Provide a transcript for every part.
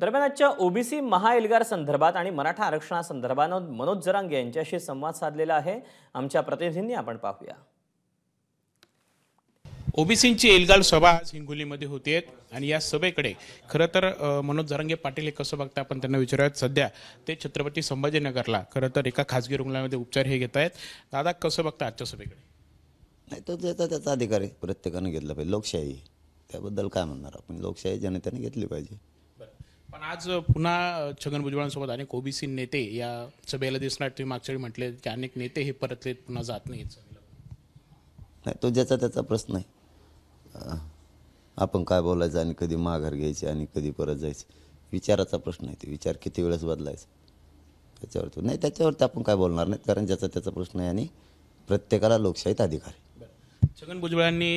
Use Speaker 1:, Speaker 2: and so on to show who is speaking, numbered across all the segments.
Speaker 1: दरम्यान आजच्या ओबीसी महाएल्गार संदर्भात आणि मराठा आरक्षणासंदर्भानं मनोज जरांगे यांच्याशी संवाद साधलेला आहे आमच्या प्रतिनिधींनी आपण पाहूया
Speaker 2: ओबीसींची एलगार सभा आज हिंगोलीमध्ये होते आणि या सभेकडे खरं तर मनोज जरांगे पाटील हे कसं बघता आपण त्यांना विचारूयात सध्या ते छत्रपती संभाजीनगरला खरं तर एका खासगी रुग्णालयामध्ये उपचार हे घेत आहेत दादा कसं बघता आजच्या सभेकडे
Speaker 1: नाही तो त्याचा त्याचा अधिकार आहे प्रत्येकानं घेतला पाहिजे लोकशाही त्याबद्दल काय म्हणणार आपण लोकशाही जनतेने घेतली पाहिजे
Speaker 2: पण आज पुन्हा छगन भुजबळांसोबत अनेक ओबीसी नेते या सभेला दिसणार तुम्ही मागच्या वेळी म्हटले की अनेक नेते हे परतले पुन्हा जात नाहीत
Speaker 1: तो ज्याचा त्याचा प्रश्न आहे आपण काय बोलायचं आणि कधी माघार घ्यायची आणि कधी परत जायचं विचाराचा प्रश्न आहे ते विचार किती वेळेस बदलायचा त्याच्यावरती नाही त्याच्यावरती आपण काय बोलणार नाहीत कारण ज्याचा त्याचा प्रश्न आहे आणि प्रत्येकाला लोकशाहीत अधिकार आहे
Speaker 2: छगन भुजबळांनी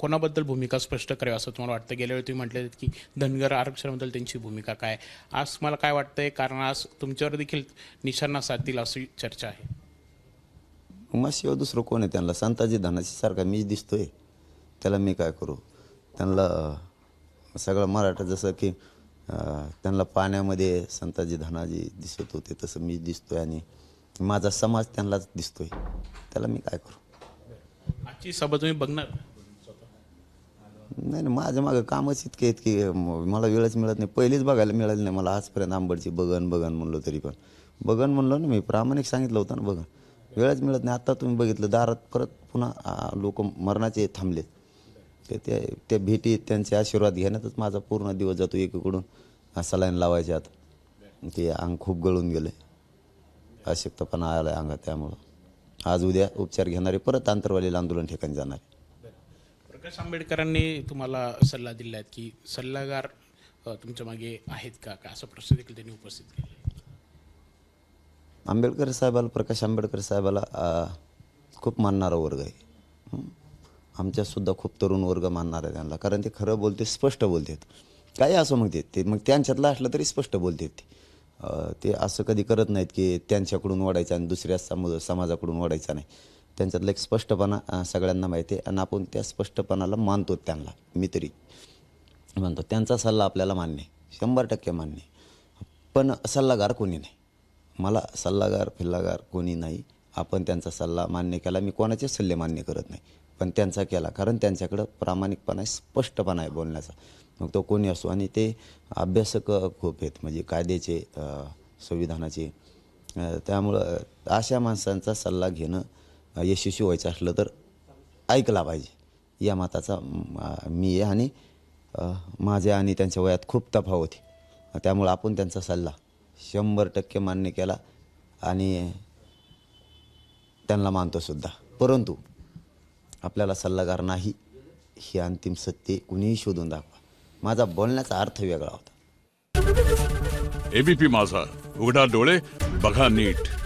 Speaker 2: कोणाबद्दल भूमिका स्पष्ट करावी असं तुम्हाला वाटतं गेल्या वेळी तुम्ही म्हटले की धनगर आरक्षणाबद्दल त्यांची भूमिका काय आज मला काय वाटतंय कारण आज तुमच्यावर देखील निशाणा साधतील अशी चर्चा आहे
Speaker 1: मग दुसरं कोण आहे त्यांना संताजी धनाशी सारखा मीच दिसतोय त्याला मी काय करू त्यांना सगळं मराठा जसं की त्यांना पाण्यामध्ये संताजी धनाजी दिसत होते तसं मीच दिसतोय आणि माझा समाज त्यांनाच दिसतोय त्याला मी काय करू
Speaker 2: आजची सभा तुम्ही बघणार
Speaker 1: नाही नाही माझ्या मागं कामच इतके आहेत की मला वेळच मिळत नाही पहिलीच बघायला मिळाली नाही मला आजपर्यंत आंबडची बघन बघन म्हणलो तरी पण बघन म्हणलो ना मी प्रामाणिक सांगितलं होतं ना बघन वेळच मिळत नाही आता तुम्ही बघितलं दारात परत पुन्हा लोक मरणाचे थांबले ते त्या भेटी त्यांचे आशीर्वाद घेण्यातच माझा पूर्ण दिवस जातो एकीकडून सलाईन लावायच्या आता ते अंग खूप गळून गेले अशक्तपणा आला अंगा त्यामुळं आज उद्या उपचार घेणारे परत आंतरवालीला आंदोलन ठिकाणी जाणार
Speaker 2: प्रकाश आंबेडकरांनी तुम्हाला सल्ला दिला आहे की सल्लागार तुमच्या मागे आहेत का का असा प्रश्न देखील त्यांनी उपस्थित केला
Speaker 1: आंबेडकर साहेबाला प्रकाश आंबेडकर साहेबाला खूप मानणारा वर्ग आहे आमच्यासुद्धा खूप तरुण वर्ग मानणार आहे त्यांना कारण ते खरं बोलते स्पष्ट बोलतात काही असं मग ते मग त्यांच्यातलं असलं तरी स्पष्ट बोलतात ते ते असं कधी करत नाहीत की त्यांच्याकडून वाढायचं आणि दुसऱ्या समज समाजाकडून वाढायचा नाही त्यांच्यातला एक स्पष्टपणा सगळ्यांना माहिती आहे आणि आपण त्या स्पष्टपणाला मानतो त्यांना मी तरी मानतो त्यांचा सल्ला आपल्याला मान्य आहे शंभर टक्के मान्य आहे पण सल्लागार कोणी नाही मला सल्लागार फिल्लागार कोणी नाही आपण त्यांचा सल्ला मान्य केला मी कोणाचे सल्ले मान्य करत नाही पण त्यांचा केला कारण त्यांच्याकडं प्रामाणिकपणा आहे स्पष्टपणा आहे बोलण्याचा मग तो कोणी असो आणि ते अभ्यासक खूप आहेत म्हणजे कायद्याचे संविधानाचे त्यामुळं अशा माणसांचा सल्ला घेणं यशस्वी व्हायचं असलं तर ऐकला पाहिजे या मताचा मी आहे आणि माझ्या आणि त्यांच्या वयात खूप तफावत होती त्यामुळं आपण त्यांचा सल्ला शंभर टक्के मान्य केला आणि त्यांना मानतोसुद्धा परंतु आपल्याला सल्लागार नाही ही अंतिम सत्य कुणीही शोधून दाखवा माझा बोलण्याचा अर्थ वेगळा होता एबीपी माझा उघडा डोळे बघा नीट